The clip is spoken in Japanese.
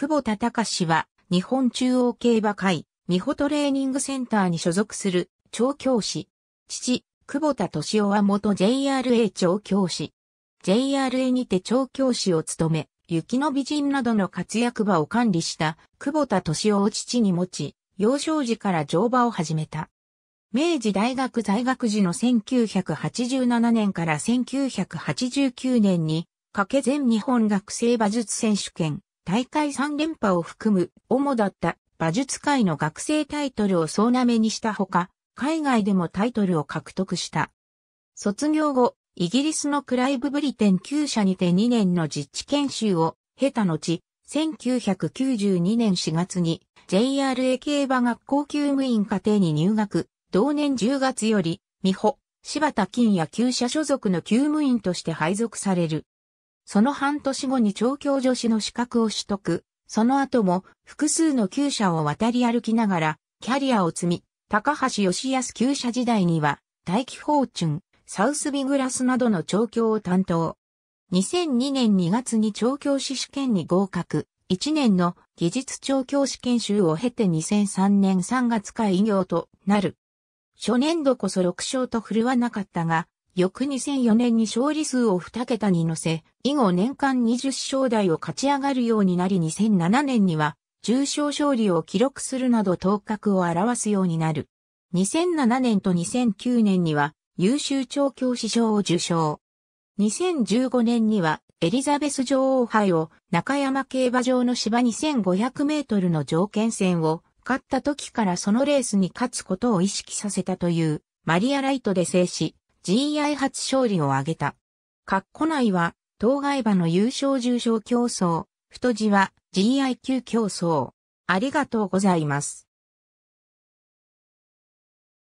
久保田隆は、日本中央競馬会、美穂トレーニングセンターに所属する、調教師。父、久保田敏夫は元 JRA 調教師。JRA にて調教師を務め、雪の美人などの活躍場を管理した久保田敏夫を父に持ち、幼少時から乗馬を始めた。明治大学在学時の1987年から1989年に、かけ全日本学生馬術選手権、大会3連覇を含む主だった馬術界の学生タイトルを総なめにしたほか、海外でもタイトルを獲得した。卒業後、イギリスのクライブ・ブリテン厩社にて2年の実地研修を経た後、1992年4月に JRA 競馬学校級務員課程に入学、同年10月より、美穂、柴田金や厩舎所属の級務員として配属される。その半年後に調教助手の資格を取得。その後も複数の旧舎を渡り歩きながらキャリアを積み、高橋義康旧舎時代には大気フォーチュン、サウスビグラスなどの調教を担当。2002年2月に調教師試験に合格。1年の技術調教師研修を経て2003年3月開業となる。初年度こそ6勝と振るわなかったが、翌2004年に勝利数を2桁に乗せ、以後年間20勝台を勝ち上がるようになり2007年には、重賞勝利を記録するなど頭角を表すようになる。2007年と2009年には優秀調教師賞を受賞。2015年にはエリザベス女王杯を中山競馬場の芝2500メートルの条件戦を勝った時からそのレースに勝つことを意識させたというマリアライトで制し、GI 初勝利を挙げた。括弧内は、当該馬の優勝重賞競争、太字は GI 級競争。ありがとうございます。